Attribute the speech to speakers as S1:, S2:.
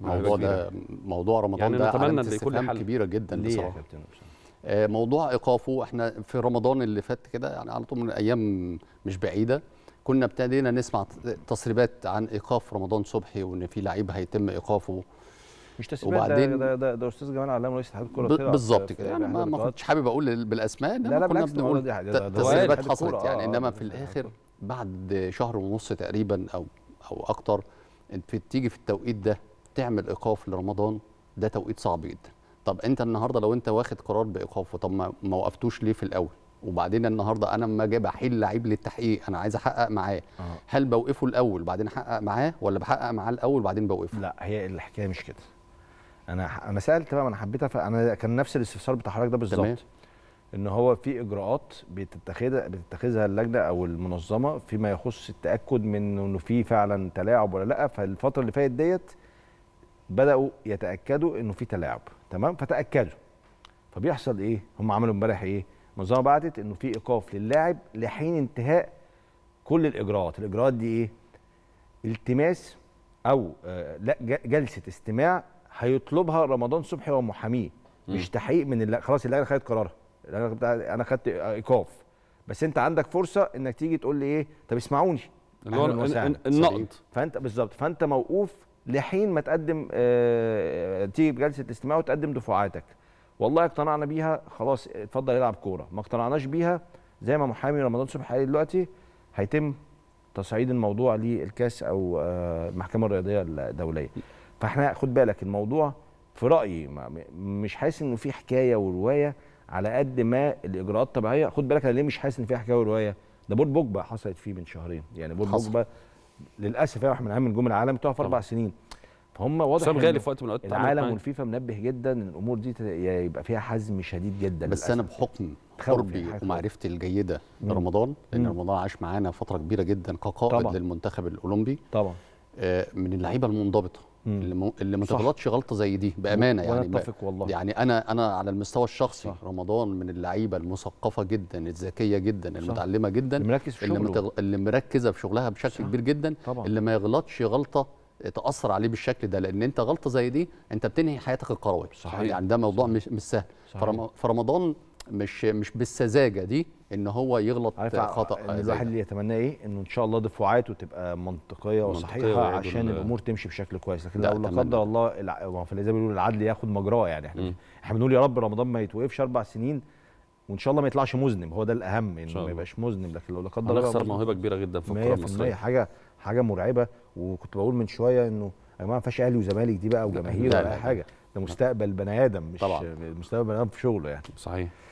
S1: الموضوع ده موضوع رمضان يعني ده نتمنى ان يكون حل كبيره جدا بصراحه آه، موضوع ايقافه احنا في رمضان اللي فات كده يعني على طول من ايام مش بعيده كنا ابتدينا نسمع تسريبات عن ايقاف رمضان صبحي وان في لعيب هيتم ايقافه مش تسريبات وبعدين
S2: ده ده, ده استاذ جمال علام رئيس اتحاد الكره بالظبط كده يعني ما, ما كنتش
S1: حابب اقول بالاسماء لا لا كنا بنقول تسريبات حصلت يعني آه، انما آه، في الاخر بعد شهر ونص تقريبا او او اكتر تيجي في التوقيت ده تعمل ايقاف لرمضان ده توقيت صعب جدا طب انت النهارده لو انت واخد قرار بايقافه طب ما وقفتوش ليه في الاول وبعدين النهارده انا لما اجي بحيل لعيب للتحقيق انا عايز احقق معاه آه. هل بوقفه الاول بعدين احقق معاه ولا بحقق معاه الاول بعدين بوقفه لا هي
S2: الحكايه مش كده انا انا سالت بقى ما انا حبيت انا كان نفس الاستفسار بتاع حضرتك ده بالظبط ان هو في اجراءات بتتخذها بتتخذها اللجنه او المنظمه فيما يخص التاكد من انه في فعلا تلاعب ولا لا فالفتره اللي فاتت ديت بداوا يتاكدوا انه في تلاعب تمام فتاكدوا فبيحصل ايه هم عملوا امبارح ايه المنظمه بعتت انه في ايقاف للاعب لحين انتهاء كل الاجراءات الاجراءات دي ايه التماس او آه، لا جلسه استماع هيطلبها رمضان صبحي ومحاميه مش تحقيق من اللي خلاص اللجنه خدت قرارها انا خدت آه، ايقاف بس انت عندك فرصه انك تيجي تقول لي ايه طب اسمعوني النقد فانت بالظبط فانت موقوف لحين ما تقدم آه، تيجي بجلسه الاستماع وتقدم دفعاتك والله اقتنعنا بيها خلاص اتفضل العب كوره ما اقتنعناش بيها زي ما محامي رمضان صبحي قال دلوقتي هيتم تصعيد الموضوع للكاس او آه، المحكمه الرياضيه الدوليه فاحنا خد بالك الموضوع في رايي مش حاسس انه في حكايه وروايه على قد ما الاجراءات طبيعيه خد بالك انا ليه مش حاسس ان في حكايه وروايه ده بورد بوجبا حصلت فيه من شهرين يعني بورد بوجبا للاسف يعني من اهم نجوم العالم توقع في اربع سنين فهم واضح ان غالي في وقت من العالم والفيفا منبه جدا ان الامور دي يبقى فيها حزم شديد جدا بس للأسف. انا
S1: بحكم قربي ومعرفتي الجيده لرمضان لان رمضان عاش معانا فتره كبيره جدا كقائد طبعًا. للمنتخب الاولمبي طبعا آه، من اللعيبه المنضبطه اللي, اللي ما تغلطش غلطه زي دي بامانه يعني اتفق والله يعني انا انا على المستوى الشخصي صح. رمضان من اللعيبه المثقفه جدا الذكيه جدا صح. المتعلمه جدا اللي مركز في اللي, متغ... اللي مركزه في شغلها بشكل صح. كبير جدا طبعا. اللي ما يغلطش غلطه تاثر عليه بالشكل ده لان انت غلطه زي دي انت بتنهي حياتك الكرويه يعني ده موضوع مش سهل فرمضان مش مش بالسذاجه دي ان هو يغلط عارف خطا عارف الواحد اللي يتمناه ايه
S2: انه ان شاء الله دفعاته تبقى منطقيه وصحيحه عشان الامور تمشي بشكل كويس لكن لو لا قدر الله الع... زي ما بيقولوا العدل ياخد مجراه يعني احنا احنا بنقول يا رب رمضان ما يتوقفش اربع سنين وان شاء الله ما يطلعش مذنب هو ده الاهم انه ما يبقاش مذنب لكن لو لا قدر الله هنخسر موهبه كبيره جدا في الكره المصريه حاجه حاجه مرعبه وكنت بقول من شويه انه يا جماعه ما فيهاش اهلي وزمالك دي بقى وجماهير ولا حاجه ده مستقبل بني ادم مش طبعا. مستقبل بني ادم في شغله يعني صحيح